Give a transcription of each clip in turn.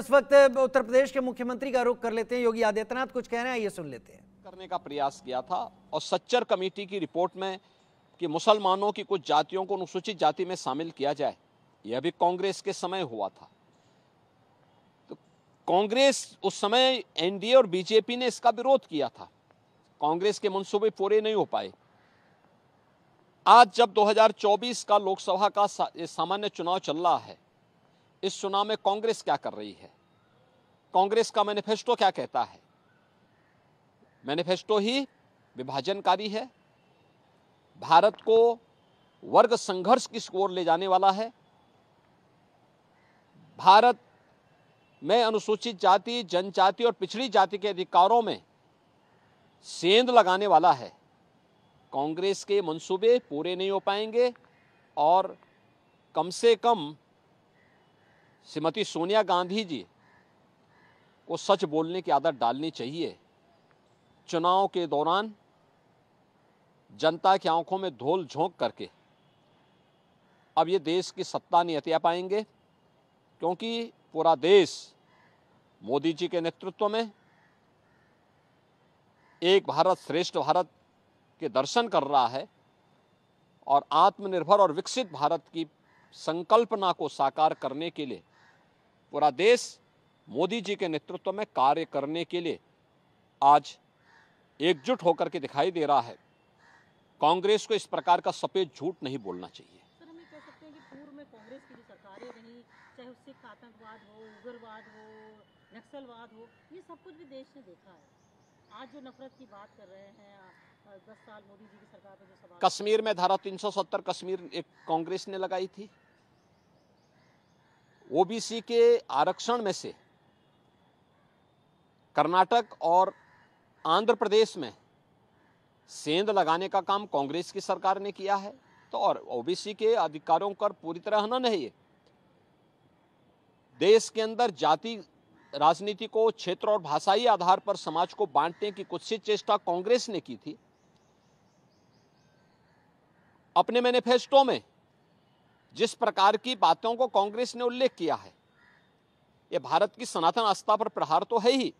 इस वक्त उत्तर प्रदेश के मुख्यमंत्री का रुख कर लेते हैं योगी आदित्यनाथ कुछ कह रहे हैं ये सुन लेते हैं करने का प्रयास किया था और सच्चर कमेटी की रिपोर्ट में कि मुसलमानों की कुछ जातियों को अनुसूचित जाति में शामिल किया जाए यह भी कांग्रेस के समय हुआ था तो कांग्रेस उस समय एनडीए और बीजेपी ने इसका विरोध किया था कांग्रेस के मनसूबे पूरे नहीं हो पाए आज जब 2024 का लोकसभा का सामान्य चुनाव चल रहा है इस चुनाव में कांग्रेस क्या कर रही है कांग्रेस का मैनिफेस्टो क्या कहता है मैनिफेस्टो ही विभाजनकारी है भारत को वर्ग संघर्ष की स्कोर ले जाने वाला है भारत में अनुसूचित जाति जनजाति और पिछड़ी जाति के अधिकारों में सेंध लगाने वाला है कांग्रेस के मंसूबे पूरे नहीं हो पाएंगे और कम से कम श्रीमती सोनिया गांधी जी को सच बोलने की आदत डालनी चाहिए चुनाव के दौरान जनता की आंखों में धोल झोंक करके अब ये देश की सत्ता नहीं हत्या पाएंगे क्योंकि पूरा देश मोदी जी के नेतृत्व में एक भारत श्रेष्ठ भारत के दर्शन कर रहा है और आत्मनिर्भर और विकसित भारत की संकल्पना को साकार करने के लिए पूरा देश मोदी जी के नेतृत्व में कार्य करने के लिए आज एकजुट होकर के दिखाई दे रहा है कांग्रेस को इस प्रकार का सफेद झूठ नहीं बोलना चाहिए कश्मीर में धारा तीन सौ सत्तर कश्मीर एक कांग्रेस ने लगाई थी ओबीसी के आरक्षण में से कर्नाटक और आंध्र प्रदेश में सेंध लगाने का काम कांग्रेस की सरकार ने किया है तो और ओबीसी के अधिकारों पर पूरी तरह हनन है ये देश के अंदर जाति राजनीति को क्षेत्र और भाषाई आधार पर समाज को बांटने की कुछ सी चेष्टा कांग्रेस ने की थी अपने मैनिफेस्टो में जिस प्रकार की बातों को कांग्रेस ने उल्लेख किया है ये भारत की सनातन आस्था पर प्रहार तो है ही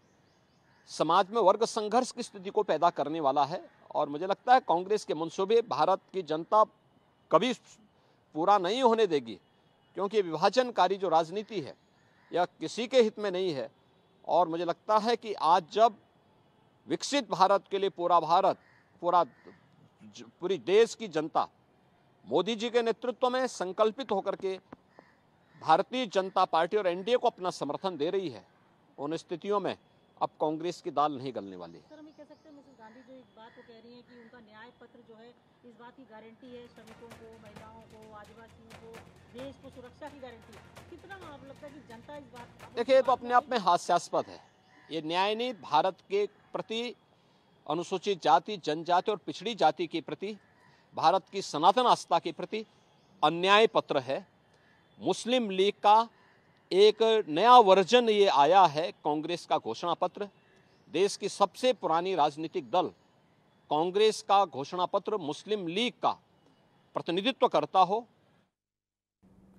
समाज में वर्ग संघर्ष की स्थिति को पैदा करने वाला है और मुझे लगता है कांग्रेस के मनसूबे भारत की जनता कभी पूरा नहीं होने देगी क्योंकि विभाजनकारी जो राजनीति है यह किसी के हित में नहीं है और मुझे लगता है कि आज जब विकसित भारत के लिए पूरा भारत पूरा पूरी देश की जनता मोदी जी के नेतृत्व में संकल्पित होकर के भारतीय जनता पार्टी और एनडीए को अपना समर्थन दे रही है उन स्थितियों में अब कांग्रेस की दाल नहीं गलने वाली सर हम कह सकते हैं मिसेस गांधी जो बात को कह रही हैं कि उनका न्याय पत्र जो है इस बात की गारंटी है श्रमिकों को महिलाओं को आदिवासियों को देश को सुरक्षा की गारंटी कितना आप लगता है कि जनता इस बात देखिए तो अपने आप में हास्यास्पद है ये न्याय नहीं भारत के प्रति अनुसूचित जाति जनजाति और पिछड़ी जाति के प्रति भारत की सनातन आस्था के प्रति अन्याय पत्र है मुस्लिम लीग का एक नया वर्जन ये आया है कांग्रेस का घोषणा पत्र देश की सबसे पुरानी राजनीतिक दल कांग्रेस का घोषणा पत्र मुस्लिम लीग का प्रतिनिधित्व करता हो